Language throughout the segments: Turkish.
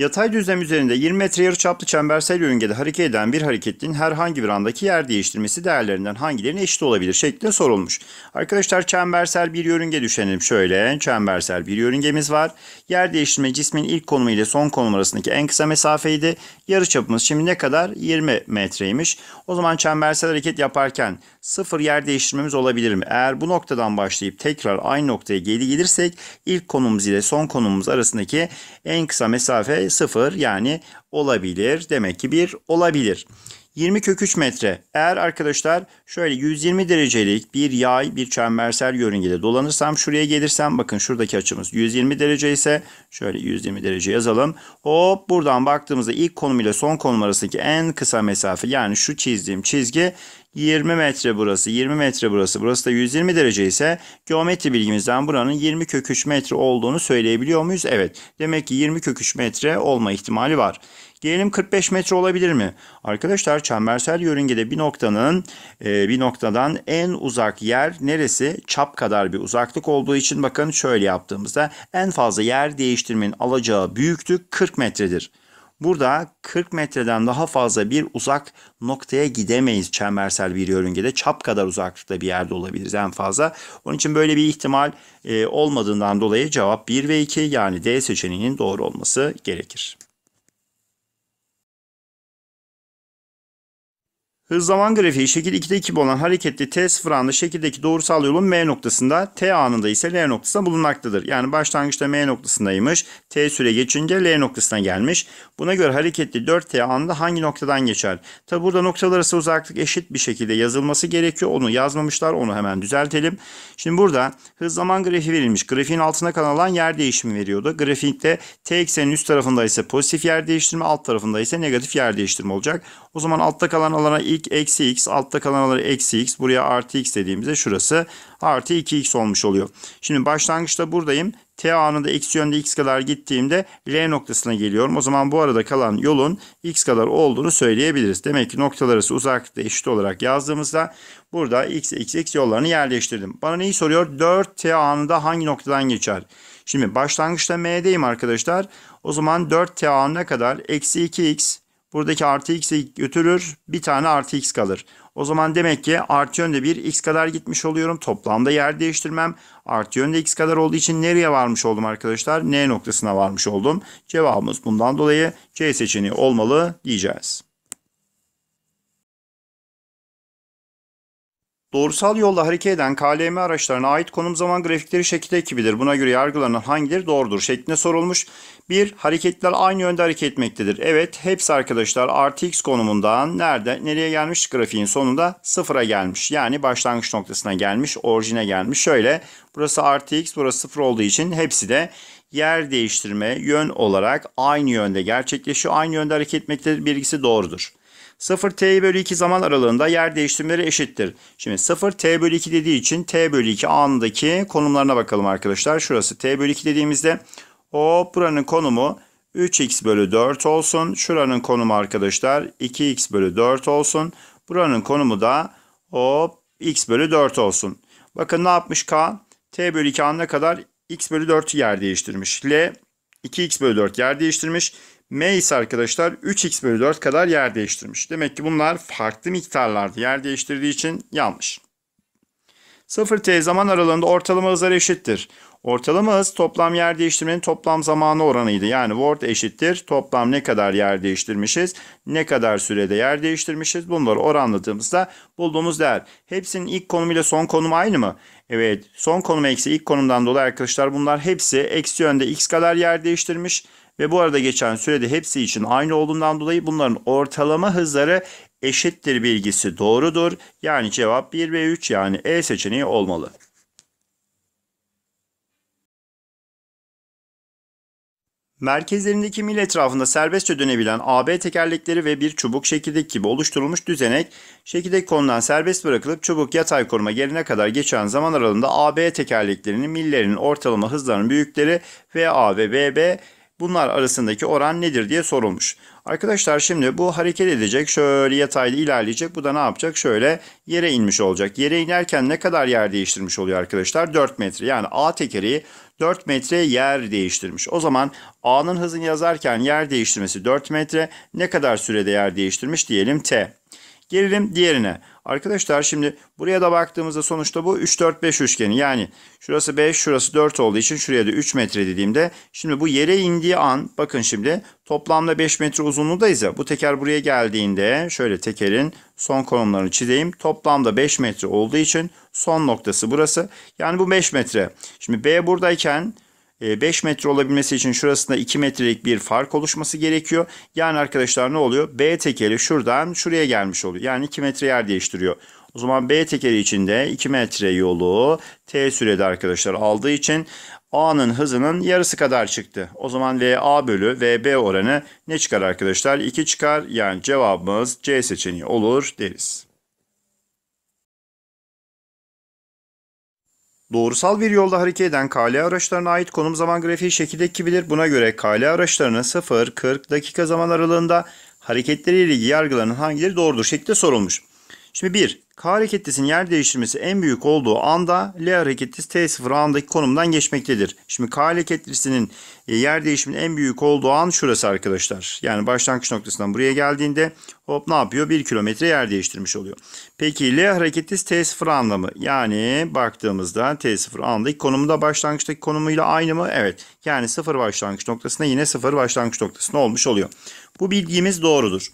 Yatay düzlem üzerinde 20 metre yarıçaplı çembersel yörüngede hareket eden bir hareketin herhangi bir andaki yer değiştirmesi değerlerinden hangilerine eşit olabilir şeklinde sorulmuş. Arkadaşlar çembersel bir yörünge düşünelim şöyle. Çembersel bir yörüngemiz var. Yer değiştirme cismin ilk konumu ile son konum arasındaki en kısa mesafeydi. Yarıçapımız şimdi ne kadar? 20 metreymiş. O zaman çembersel hareket yaparken sıfır yer değiştirmemiz olabilir mi? Eğer bu noktadan başlayıp tekrar aynı noktaya geri gelirsek ilk konumumuz ile son konumumuz arasındaki en kısa mesafe 0 yani olabilir. Demek ki 1 olabilir. 20 kök 3 metre. Eğer arkadaşlar şöyle 120 derecelik bir yay bir çembersel yörüngede dolanırsam şuraya gelirsem bakın şuradaki açımız 120 derece ise şöyle 120 derece yazalım. Hop buradan baktığımızda ilk konum ile son konum arasındaki en kısa mesafe yani şu çizdiğim çizgi 20 metre burası, 20 metre burası, burası da 120 derece ise geometri bilgimizden buranın 20 kök 3 metre olduğunu söyleyebiliyor muyuz? Evet. Demek ki 20 kök 3 metre olma ihtimali var. Gelelim 45 metre olabilir mi? Arkadaşlar çembersel yörüngede bir noktanın e, bir noktadan en uzak yer neresi? Çap kadar bir uzaklık olduğu için bakın şöyle yaptığımızda en fazla yer değiştirmenin alacağı büyüklük 40 metredir. Burada 40 metreden daha fazla bir uzak noktaya gidemeyiz çembersel bir yörüngede. Çap kadar uzaklıkta bir yerde olabiliriz en fazla. Onun için böyle bir ihtimal e, olmadığından dolayı cevap 1 ve 2 yani D seçeneğinin doğru olması gerekir. Hız zaman grafiği şekil 2'de 2 olan hareketli T0 anında şekildeki doğrusal yolun M noktasında T anında ise L noktasında bulunmaktadır. Yani başlangıçta M noktasındaymış. T süre geçince L noktasına gelmiş. Buna göre hareketli 4T anında hangi noktadan geçer? Tabi burada noktalar arası uzaklık eşit bir şekilde yazılması gerekiyor. Onu yazmamışlar. Onu hemen düzeltelim. Şimdi burada hız zaman grafiği verilmiş. Grafiğin altına kalan alan yer değişimi veriyordu. Grafikte T eksenin üst tarafında ise pozitif yer değiştirme, alt tarafında ise negatif yer değiştirme olacak. O zaman altta kalan alana ilk dedik. Eksi x altta kalanları eksi x. Buraya artı x dediğimizde şurası artı 2x olmuş oluyor. Şimdi başlangıçta buradayım. T anında eksi yönde x kadar gittiğimde L noktasına geliyorum. O zaman bu arada kalan yolun x kadar olduğunu söyleyebiliriz. Demek ki noktalar arası uzaklıkta eşit olarak yazdığımızda burada x, x, x yollarını yerleştirdim. Bana neyi soruyor? 4 T anında hangi noktadan geçer? Şimdi başlangıçta M'deyim arkadaşlar. O zaman 4 T anına kadar eksi 2x Buradaki artı x'i götürür. Bir tane artı x kalır. O zaman demek ki artı yönde bir x kadar gitmiş oluyorum. Toplamda yer değiştirmem. Artı yönde x kadar olduğu için nereye varmış oldum arkadaşlar? N noktasına varmış oldum. Cevabımız bundan dolayı C seçeneği olmalı diyeceğiz. Doğrusal yolda hareket eden KLM araçlarına ait konum zaman grafikleri şekilde ekibidir. Buna göre yargılanan hangileri doğrudur şeklinde sorulmuş. Bir Hareketler aynı yönde hareket etmektedir. Evet hepsi arkadaşlar Artı x konumundan nerede nereye gelmiş grafiğin sonunda sıfıra gelmiş. Yani başlangıç noktasına gelmiş orijine gelmiş. Şöyle burası artı x, burası sıfır olduğu için hepsi de yer değiştirme yön olarak aynı yönde gerçekleşiyor. Aynı yönde hareket etmektedir bilgisi doğrudur. 0 t bölü 2 zaman aralığında yer değiştirmeleri eşittir. Şimdi 0 t bölü 2 dediği için t bölü 2 anındaki konumlarına bakalım arkadaşlar. Şurası t bölü 2 dediğimizde o buranın konumu 3x bölü 4 olsun. Şuranın konumu arkadaşlar 2x bölü 4 olsun. Buranın konumu da o x bölü 4 olsun. Bakın ne yapmış k? t bölü 2 anına kadar x bölü 4 yer değiştirmiş. L 2x bölü 4 yer değiştirmiş. M ise arkadaşlar 3x bölü 4 kadar yer değiştirmiş. Demek ki bunlar farklı miktarlarda yer değiştirdiği için yanlış. 0t zaman aralığında ortalama hızlar eşittir. Ortalama hız toplam yer değiştirmenin toplam zamanı oranıydı. Yani word eşittir toplam ne kadar yer değiştirmişiz, ne kadar sürede yer değiştirmişiz. Bunları oranladığımızda bulduğumuz değer. Hepsinin ilk konumu ile son konumu aynı mı? Evet son konum eksi ilk konumdan dolayı arkadaşlar bunlar hepsi eksi yönde x kadar yer değiştirmiş. Ve bu arada geçen sürede hepsi için aynı olduğundan dolayı bunların ortalama hızları eşittir bilgisi doğrudur. Yani cevap 1 ve 3 yani E seçeneği olmalı. Merkezlerindeki mil etrafında serbestçe dönebilen AB tekerlekleri ve bir çubuk şekildeki gibi oluşturulmuş düzenek, şekildeki konudan serbest bırakılıp çubuk yatay koruma gelene kadar geçen zaman aralığında AB tekerleklerinin millerinin ortalama hızlarının büyükleri VA ve BB Bunlar arasındaki oran nedir diye sorulmuş. Arkadaşlar şimdi bu hareket edecek. Şöyle yatayda ilerleyecek. Bu da ne yapacak? Şöyle yere inmiş olacak. Yere inerken ne kadar yer değiştirmiş oluyor arkadaşlar? 4 metre. Yani A tekeri 4 metre yer değiştirmiş. O zaman A'nın hızını yazarken yer değiştirmesi 4 metre. Ne kadar sürede yer değiştirmiş? Diyelim T. Gelelim diğerine. Arkadaşlar şimdi buraya da baktığımızda sonuçta bu 3-4-5 üçgeni. Yani şurası 5 şurası 4 olduğu için şuraya da 3 metre dediğimde. Şimdi bu yere indiği an bakın şimdi toplamda 5 metre uzunluğundayız ya. Bu teker buraya geldiğinde şöyle tekerin son konumlarını çizeyim. Toplamda 5 metre olduğu için son noktası burası. Yani bu 5 metre. Şimdi B buradayken 5 ee, metre olabilmesi için şurasında 2 metrelik bir fark oluşması gerekiyor. Yani arkadaşlar ne oluyor? B tekeri şuradan şuraya gelmiş oluyor. Yani 2 metre yer değiştiriyor. O zaman B tekeri içinde 2 metre yolu T sürede arkadaşlar aldığı için A'nın hızının yarısı kadar çıktı. O zaman VA bölü VB oranı ne çıkar arkadaşlar? 2 çıkar. Yani cevabımız C seçeneği olur deriz. Doğrusal bir yolda hareket eden KL araçlarına ait konum zaman grafiği şekilde bilir. Buna göre KL araçlarının 0-40 dakika zaman aralığında hareketleriyle ilgili yargılarının hangileri doğrudur şeklinde sorulmuş. Şimdi bir, K hareketlisinin yer değiştirmesi en büyük olduğu anda L hareketlisi T0 andaki konumdan geçmektedir. Şimdi K hareketlisinin e, yer değişiminin en büyük olduğu an şurası arkadaşlar. Yani başlangıç noktasından buraya geldiğinde hop ne yapıyor? 1 kilometre yer değiştirmiş oluyor. Peki L hareketlisi T0 anlamı. Yani baktığımızda T0 andaki konumu da başlangıçtaki konumuyla aynı mı? Evet. Yani 0 başlangıç noktasına yine 0 başlangıç noktasına olmuş oluyor. Bu bilgimiz doğrudur.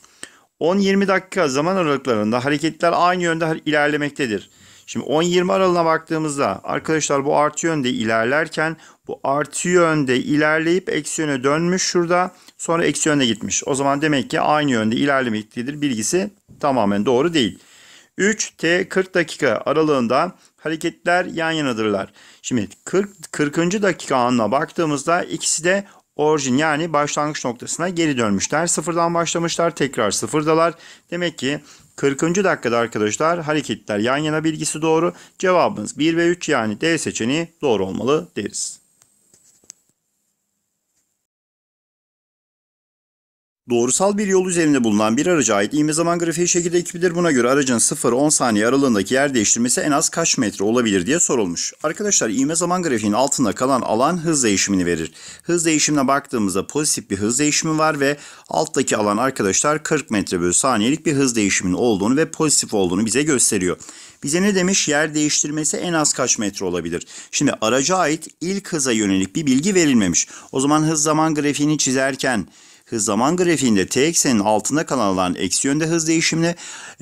10-20 dakika zaman aralıklarında hareketler aynı yönde ilerlemektedir. Şimdi 10-20 aralığına baktığımızda arkadaşlar bu artı yönde ilerlerken bu artı yönde ilerleyip eksi yöne dönmüş şurada sonra eksi yöne gitmiş. O zaman demek ki aynı yönde ilerlemektedir bilgisi tamamen doğru değil. 3T 40 dakika aralığında hareketler yan yanadırlar. Şimdi 40, 40. dakika anına baktığımızda ikisi de orijin yani başlangıç noktasına geri dönmüşler. Sıfırdan başlamışlar tekrar sıfırdalar. Demek ki 40. dakikada arkadaşlar hareketler yan yana bilgisi doğru. cevabınız 1 ve 3 yani D seçeneği doğru olmalı deriz. Doğrusal bir yol üzerinde bulunan bir araca ait iğme zaman grafiği şekilde ekibidir. Buna göre aracın 0-10 saniye aralığındaki yer değiştirmesi en az kaç metre olabilir diye sorulmuş. Arkadaşlar iğme zaman grafiğinin altında kalan alan hız değişimini verir. Hız değişimine baktığımızda pozitif bir hız değişimi var ve alttaki alan arkadaşlar 40 metre bölü saniyelik bir hız değişiminin olduğunu ve pozitif olduğunu bize gösteriyor. Bize ne demiş? Yer değiştirmesi en az kaç metre olabilir? Şimdi araca ait ilk hıza yönelik bir bilgi verilmemiş. O zaman hız zaman grafiğini çizerken hız zaman grafiğinde t eksenin altında kalan alan eksi yönde hız değişimini,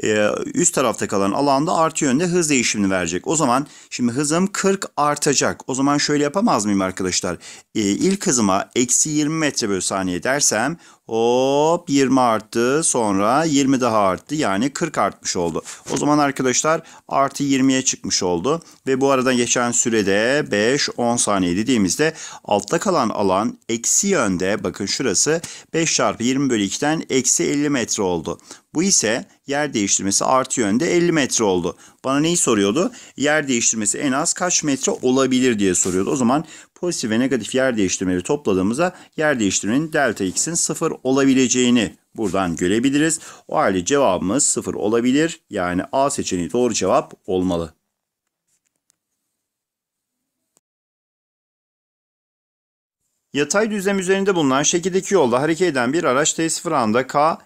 e, üst tarafta kalan alanda artı yönde hız değişimini verecek. O zaman şimdi hızım 40 artacak. O zaman şöyle yapamaz mıyım arkadaşlar? E, ilk hızıma eksi 20 metre bölü saniye dersem Hop 20 arttı sonra 20 daha arttı yani 40 artmış oldu. O zaman arkadaşlar artı 20'ye çıkmış oldu. Ve bu arada geçen sürede 5-10 saniye dediğimizde altta kalan alan eksi yönde bakın şurası 5 çarpı 20 bölü 2'den eksi 50 metre oldu. Bu ise yer değiştirmesi artı yönde 50 metre oldu. Bana neyi soruyordu? Yer değiştirmesi en az kaç metre olabilir diye soruyordu. O zaman pozitif ve negatif yer değiştirmeleri topladığımızda yer değiştirmenin delta x'in 0 olabileceğini buradan görebiliriz. O halde cevabımız 0 olabilir. Yani A seçeneği doğru cevap olmalı. Yatay düzlem üzerinde bulunan şekildeki yolda hareket eden bir araç T0 anda K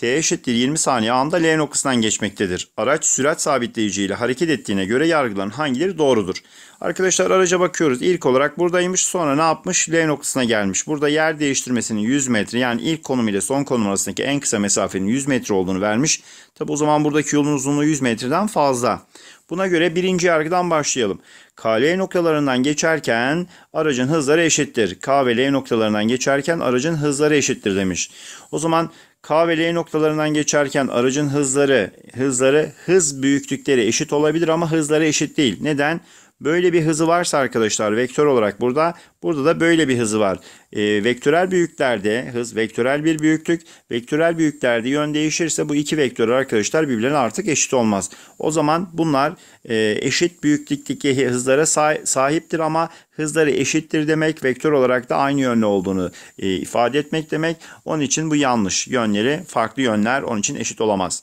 t eşittir 20 saniye anda L noktasından geçmektedir. Araç sürat sabitleyici ile hareket ettiğine göre yargıların hangileri doğrudur? Arkadaşlar araca bakıyoruz. İlk olarak buradaymış sonra ne yapmış? L noktasına gelmiş. Burada yer değiştirmesinin 100 metre yani ilk konum ile son konum arasındaki en kısa mesafenin 100 metre olduğunu vermiş. Tabi o zaman buradaki yolun uzunluğu 100 metreden fazla. Buna göre birinci yargıdan başlayalım. K, L noktalarından geçerken aracın hızları eşittir. K ve L noktalarından geçerken aracın hızları eşittir demiş. O zaman K ve L noktalarından geçerken aracın hızları, hızları hız büyüklükleri eşit olabilir ama hızları eşit değil. Neden? Böyle bir hızı varsa arkadaşlar vektör olarak burada burada da böyle bir hızı var. E, vektörel büyüklerde hız vektörel bir büyüklük. Vektörel büyüklerde yön değişirse bu iki vektör arkadaşlar birbirlerine artık eşit olmaz. O zaman bunlar e, eşit büyüklükteki hızlara sahiptir ama hızları eşittir demek vektör olarak da aynı yönlü olduğunu e, ifade etmek demek. Onun için bu yanlış. Yönleri farklı yönler onun için eşit olamaz.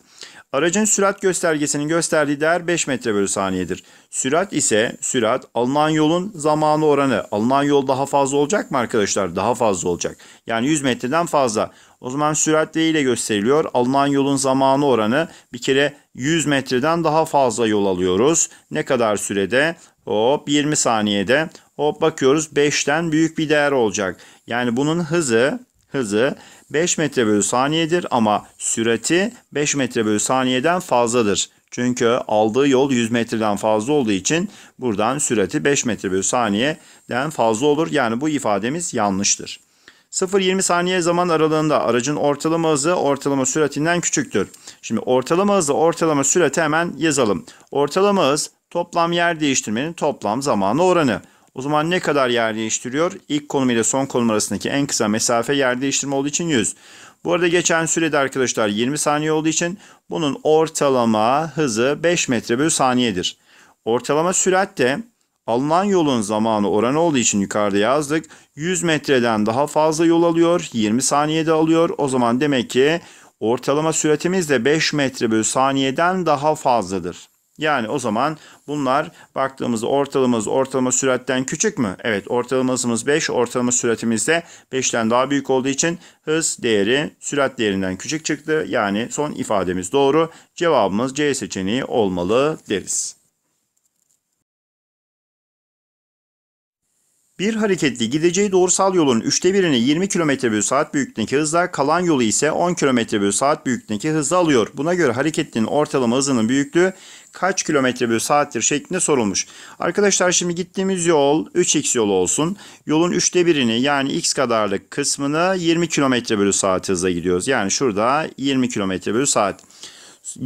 Aracın sürat göstergesinin gösterdiği değer 5 metre bölü saniyedir. Sürat ise sürat alınan yolun zamanı oranı. Alınan yol daha fazla olacak mı arkadaşlar? Daha fazla olacak. Yani 100 metreden fazla. O zaman sürat D ile gösteriliyor. Alınan yolun zamanı oranı bir kere 100 metreden daha fazla yol alıyoruz. Ne kadar sürede? Hop 20 saniyede. Hop bakıyoruz 5'ten büyük bir değer olacak. Yani bunun hızı hızı 5 metre bölü saniyedir ama sürati 5 metre bölü saniyeden fazladır. Çünkü aldığı yol 100 metreden fazla olduğu için buradan sürati 5 metre bölü saniyeden fazla olur. Yani bu ifademiz yanlıştır. 0-20 saniye zaman aralığında aracın ortalama hızı ortalama süratinden küçüktür. Şimdi ortalama hızı ortalama sürati hemen yazalım. Ortalama hız toplam yer değiştirmenin toplam zamanı oranı. O zaman ne kadar yer değiştiriyor? İlk konum ile son konum arasındaki en kısa mesafe yer değiştirme olduğu için 100. Bu arada geçen sürede arkadaşlar 20 saniye olduğu için bunun ortalama hızı 5 metre bölü saniyedir. Ortalama sürat de alınan yolun zamanı oranı olduğu için yukarıda yazdık. 100 metreden daha fazla yol alıyor. 20 saniyede alıyor. O zaman demek ki ortalama süratimiz de 5 metre bölü saniyeden daha fazladır. Yani o zaman bunlar baktığımızda ortalamamız ortalama süratten küçük mü? Evet ortalamasımız 5. Ortalama süratimiz de 5'ten daha büyük olduğu için hız değeri sürat değerinden küçük çıktı. Yani son ifademiz doğru. Cevabımız C seçeneği olmalı deriz. Bir hareketli gideceği doğrusal yolun üçte birini 20 km bölü saat büyüklüğündeki hızla kalan yolu ise 10 km bölü saat büyüklüğündeki hızla alıyor. Buna göre hareketlinin ortalama hızının büyüklüğü kaç kilometre bölü saattir şeklinde sorulmuş. Arkadaşlar şimdi gittiğimiz yol 3x yolu olsun. Yolun 3'te birini yani x kadarlık kısmını 20 kilometre bölü saat hızla gidiyoruz. Yani şurada 20 kilometre bölü saat.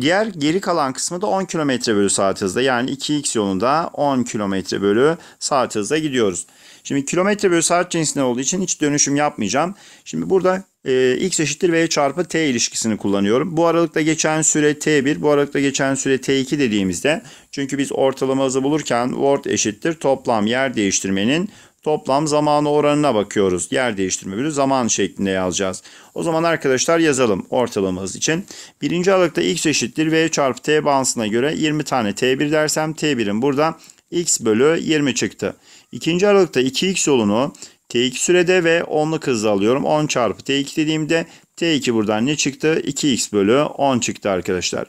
Diğer geri kalan kısmı da 10 kilometre bölü saat hızda yani 2x yolunda 10 kilometre bölü saat hızla gidiyoruz. Şimdi kilometre bölü saat cinsine olduğu için hiç dönüşüm yapmayacağım. Şimdi burada e, x eşittir v çarpı t ilişkisini kullanıyorum. Bu aralıkta geçen süre t1, bu aralıkta geçen süre t2 dediğimizde çünkü biz ortalama hızı bulurken word eşittir toplam yer değiştirmenin toplam zamanı oranına bakıyoruz. Yer değiştirme bölü zaman şeklinde yazacağız. O zaman arkadaşlar yazalım ortalama hız için. Birinci aralıkta x eşittir v çarpı t bağıntısına göre 20 tane t1 dersem t1'in burada x bölü 20 çıktı. İkinci aralıkta 2x yolunu T2 sürede ve 10'luk hızla alıyorum. 10 çarpı T2 dediğimde T2 buradan ne çıktı? 2x bölü 10 çıktı arkadaşlar.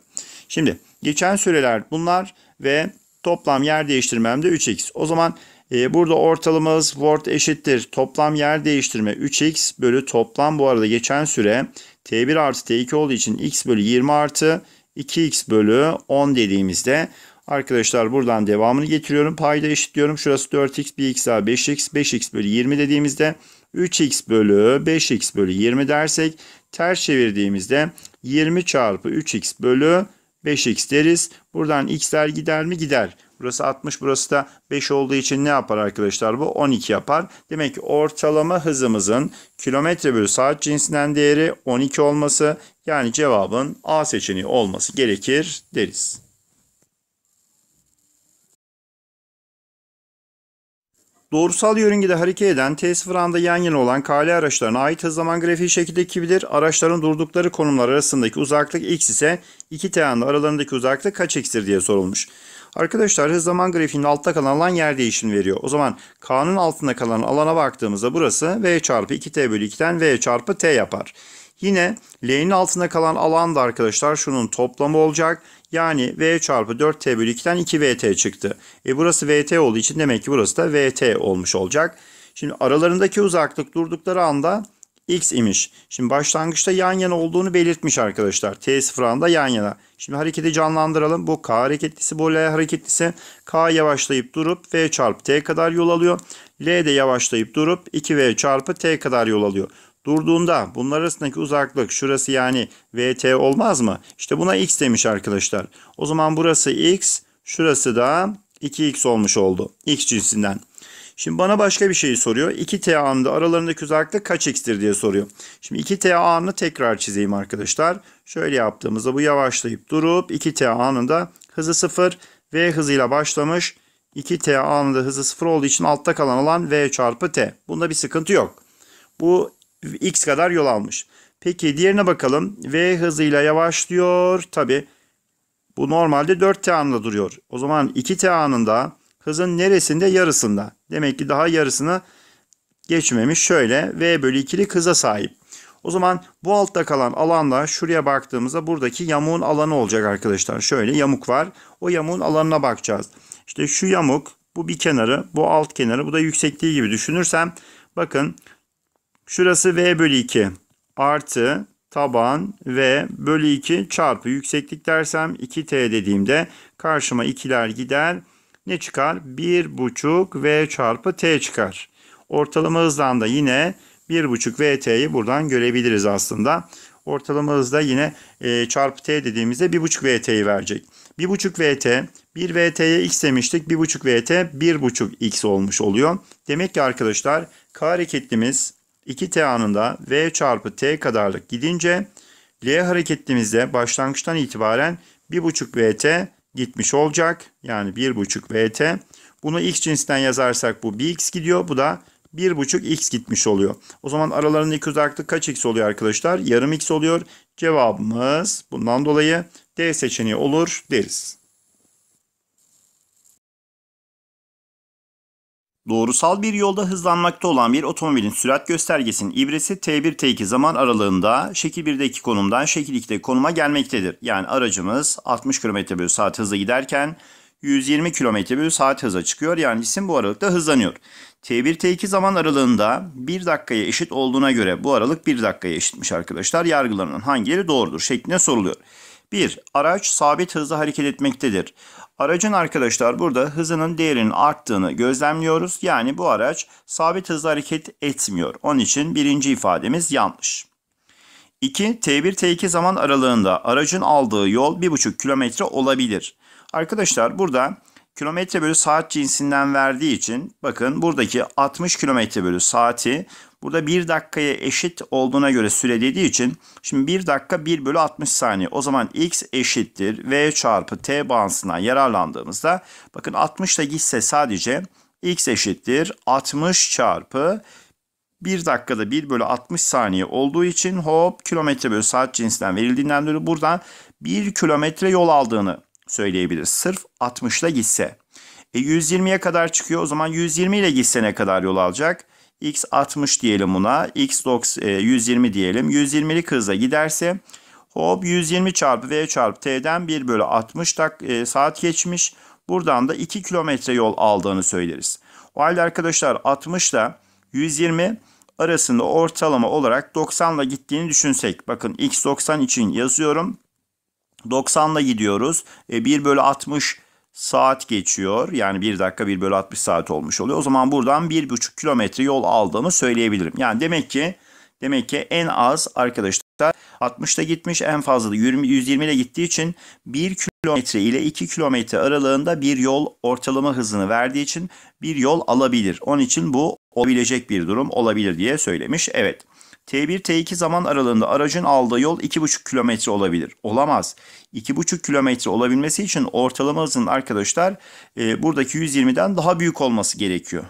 Şimdi geçen süreler bunlar ve toplam yer de 3x. O zaman e, burada ortalımız word eşittir. Toplam yer değiştirme 3x bölü toplam bu arada geçen süre T1 artı T2 olduğu için x bölü 20 artı 2x bölü 10 dediğimizde Arkadaşlar buradan devamını getiriyorum. Payda eşitliyorum. Şurası 4x, 1x 5x. 5x bölü 20 dediğimizde 3x bölü 5x bölü 20 dersek ters çevirdiğimizde 20 çarpı 3x bölü 5x deriz. Buradan x'ler gider mi? Gider. Burası 60 burası da 5 olduğu için ne yapar arkadaşlar? Bu 12 yapar. Demek ki ortalama hızımızın kilometre bölü saat cinsinden değeri 12 olması yani cevabın A seçeneği olması gerekir deriz. Doğrusal yörüngede hareket eden T0 anda yan yana olan kale araçlarına ait hız zaman grafiği şekilde çizilir. Araçların durdukları konumlar arasındaki uzaklık x ise 2t anda aralarındaki uzaklık kaç x'tir diye sorulmuş. Arkadaşlar hız zaman grafiğinin altta kalan alan yer değişim veriyor. O zaman k'nın altında kalan alana baktığımızda burası v çarpı 2t bölü 2'den v çarpı t yapar. Yine L'nin altında kalan alan da arkadaşlar şunun toplamı olacak. Yani V çarpı 4T bölü 2'den 2VT çıktı. E burası VT olduğu için demek ki burası da VT olmuş olacak. Şimdi aralarındaki uzaklık durdukları anda X imiş. Şimdi başlangıçta yan yana olduğunu belirtmiş arkadaşlar. t sıfır anda yan yana. Şimdi hareketi canlandıralım. Bu K hareketlisi, bu L hareketlisi. K yavaşlayıp durup V çarpı T kadar yol alıyor. L de yavaşlayıp durup 2V çarpı T kadar yol alıyor durduğunda bunlar arasındaki uzaklık şurası yani VT olmaz mı? İşte buna X demiş arkadaşlar. O zaman burası X, şurası da 2X olmuş oldu. X cinsinden. Şimdi bana başka bir şey soruyor. 2T anında aralarındaki uzaklık kaç x'tir diye soruyor. Şimdi 2T anını tekrar çizeyim arkadaşlar. Şöyle yaptığımızda bu yavaşlayıp durup 2T anında hızı 0 V hızıyla başlamış. 2T anında hızı 0 olduğu için altta kalan alan V çarpı T. Bunda bir sıkıntı yok. Bu x kadar yol almış. Peki diğerine bakalım. V hızıyla yavaşlıyor. Tabi bu normalde 4t anında duruyor. O zaman 2t anında hızın neresinde? Yarısında. Demek ki daha yarısını geçmemiş. Şöyle v bölü 2'lik hıza sahip. O zaman bu altta kalan alanla şuraya baktığımızda buradaki yamuğun alanı olacak arkadaşlar. Şöyle yamuk var. O yamuğun alanına bakacağız. İşte şu yamuk, bu bir kenarı, bu alt kenarı, bu da yüksekliği gibi düşünürsem bakın Şurası V bölü 2 artı taban V bölü 2 çarpı yükseklik dersem 2T dediğimde karşıma 2'ler gider. Ne çıkar? 1,5 V çarpı T çıkar. Ortalama hızdan da yine 1,5 VT'yi buradan görebiliriz aslında. Ortalama hızda yine e, çarpı T dediğimizde 1,5 VT'yi verecek. 1,5 VT, 1 VT'ye x demiştik. 1,5 VT 1,5 x olmuş oluyor. Demek ki arkadaşlar K hareketlimiz 2t anında v çarpı t kadarlık gidince L hareketimizde başlangıçtan itibaren 1.5 vt gitmiş olacak. Yani 1.5 vt. Bunu x cinsinden yazarsak bu 1x gidiyor. Bu da 1.5x gitmiş oluyor. O zaman aralarındaki uzaklık kaç x oluyor arkadaşlar? Yarım x oluyor. Cevabımız bundan dolayı D seçeneği olur deriz. Doğrusal bir yolda hızlanmakta olan bir otomobilin sürat göstergesinin ibresi T1-T2 zaman aralığında şekil 1'deki konumdan şekil 2'deki konuma gelmektedir. Yani aracımız 60 km bölü saat hızla giderken 120 km bölü saat hıza çıkıyor. Yani cisim bu aralıkta hızlanıyor. T1-T2 zaman aralığında 1 dakikaya eşit olduğuna göre bu aralık 1 dakikaya eşitmiş arkadaşlar. Yargılarının hangileri doğrudur şeklinde soruluyor. 1. Araç sabit hızla hareket etmektedir. Aracın arkadaşlar burada hızının değerinin arttığını gözlemliyoruz. Yani bu araç sabit hızla hareket etmiyor. Onun için birinci ifademiz yanlış. 2. T1-T2 zaman aralığında aracın aldığı yol 1,5 kilometre olabilir. Arkadaşlar burada kilometre bölü saat cinsinden verdiği için bakın buradaki 60 kilometre bölü saati burada 1 dakikaya eşit olduğuna göre süre dediği için şimdi 1 dakika 1 bölü 60 saniye. O zaman x eşittir v çarpı t bağıntısından yararlandığımızda bakın 60 da gitse sadece x eşittir 60 çarpı 1 dakikada 1 bölü 60 saniye olduğu için hop kilometre bölü saat cinsinden verildiğinden dolayı buradan 1 kilometre yol aldığını söyleyebiliriz. Sırf 60 ile gitse. E 120'ye kadar çıkıyor. O zaman 120 ile gitse ne kadar yol alacak? X 60 diyelim buna. X 120 e, diyelim. 120'lik hızla giderse hop 120 çarpı V çarpı T'den 1 bölü 60 dak e, saat geçmiş. Buradan da 2 kilometre yol aldığını söyleriz. O halde arkadaşlar 60 ile 120 arasında ortalama olarak 90 ile gittiğini düşünsek. Bakın X 90 için yazıyorum. 90'la gidiyoruz. E, 1 bölü 60 saat geçiyor. Yani 1 dakika 1 bölü 60 saat olmuş oluyor. O zaman buradan 1,5 kilometre yol aldığımı söyleyebilirim. Yani demek ki demek ki en az arkadaşlar 60'da gitmiş en fazla da 20, 120 ile gittiği için 1 kilometre ile 2 kilometre aralığında bir yol ortalama hızını verdiği için bir yol alabilir. Onun için bu olabilecek bir durum olabilir diye söylemiş. Evet. T1-T2 zaman aralığında aracın aldığı yol 2,5 kilometre olabilir. Olamaz. 2,5 kilometre olabilmesi için ortalama hızın arkadaşlar e, buradaki 120'den daha büyük olması gerekiyor.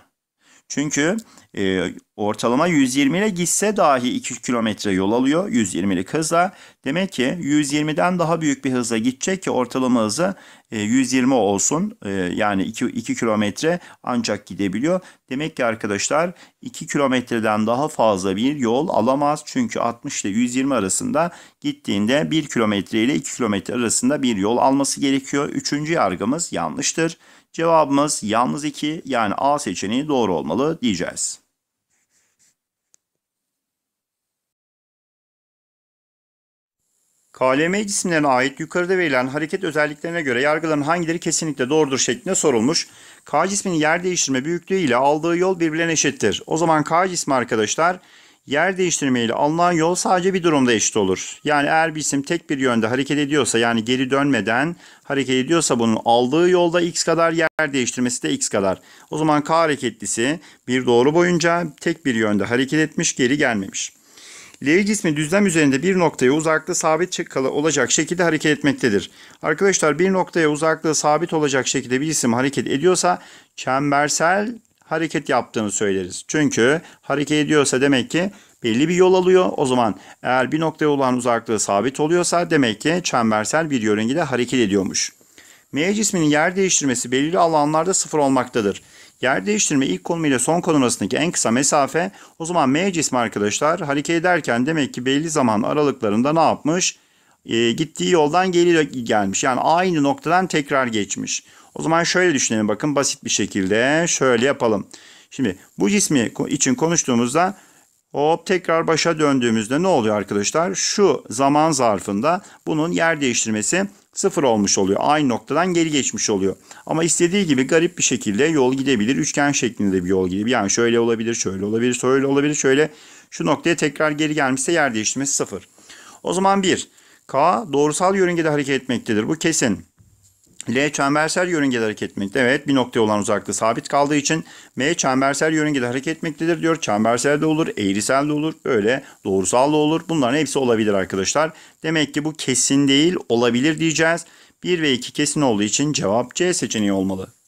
Çünkü e, ortalama 120 ile gitse dahi 2 kilometre yol alıyor 120 ile hızla. Demek ki 120'den daha büyük bir hızla gidecek ki ortalama hızı e, 120 olsun. E, yani 2, 2 kilometre ancak gidebiliyor. Demek ki arkadaşlar 2 kilometreden daha fazla bir yol alamaz. Çünkü 60 ile 120 arasında gittiğinde 1 kilometre ile 2 kilometre arasında bir yol alması gerekiyor. Üçüncü yargımız yanlıştır. Cevabımız yalnız 2 yani A seçeneği doğru olmalı diyeceğiz. KLM cisimlerine ait yukarıda verilen hareket özelliklerine göre yargıların hangileri kesinlikle doğrudur şeklinde sorulmuş. K cisminin yer değiştirme büyüklüğü ile aldığı yol birbirine eşittir. O zaman K cismi arkadaşlar Yer değiştirme ile alınan yol sadece bir durumda eşit olur. Yani eğer bir isim tek bir yönde hareket ediyorsa yani geri dönmeden hareket ediyorsa bunun aldığı yolda x kadar yer değiştirmesi de x kadar. O zaman k hareketlisi bir doğru boyunca tek bir yönde hareket etmiş geri gelmemiş. L cismi düzlem üzerinde bir noktaya uzaklığı sabit çıkalı olacak şekilde hareket etmektedir. Arkadaşlar bir noktaya uzaklığı sabit olacak şekilde bir isim hareket ediyorsa çembersel hareket yaptığını söyleriz. Çünkü hareket ediyorsa demek ki belli bir yol alıyor. O zaman eğer bir noktaya olan uzaklığı sabit oluyorsa demek ki çembersel bir yörüngede hareket ediyormuş. M cisminin yer değiştirmesi belirli alanlarda sıfır olmaktadır. Yer değiştirme ilk konum ile son konum arasındaki en kısa mesafe. O zaman M cismi arkadaşlar hareket ederken demek ki belli zaman aralıklarında ne yapmış? E, gittiği yoldan geri gelmiş. Yani aynı noktadan tekrar geçmiş. O zaman şöyle düşünelim bakın basit bir şekilde şöyle yapalım. Şimdi bu cismi için konuştuğumuzda hop tekrar başa döndüğümüzde ne oluyor arkadaşlar? Şu zaman zarfında bunun yer değiştirmesi sıfır olmuş oluyor. Aynı noktadan geri geçmiş oluyor. Ama istediği gibi garip bir şekilde yol gidebilir. Üçgen şeklinde bir yol gidebilir. Yani şöyle olabilir, şöyle olabilir, şöyle olabilir, şöyle. Şu noktaya tekrar geri gelmişse yer değiştirmesi sıfır. O zaman bir K doğrusal yörüngede hareket etmektedir. Bu kesin. L çembersel yörüngede hareket etmekte. Evet bir noktaya olan uzaklığı sabit kaldığı için M çembersel yörüngede hareket etmektedir diyor. Çembersel de olur, eğrisel de olur, böyle doğrusal da olur. Bunların hepsi olabilir arkadaşlar. Demek ki bu kesin değil olabilir diyeceğiz. 1 ve 2 kesin olduğu için cevap C seçeneği olmalı.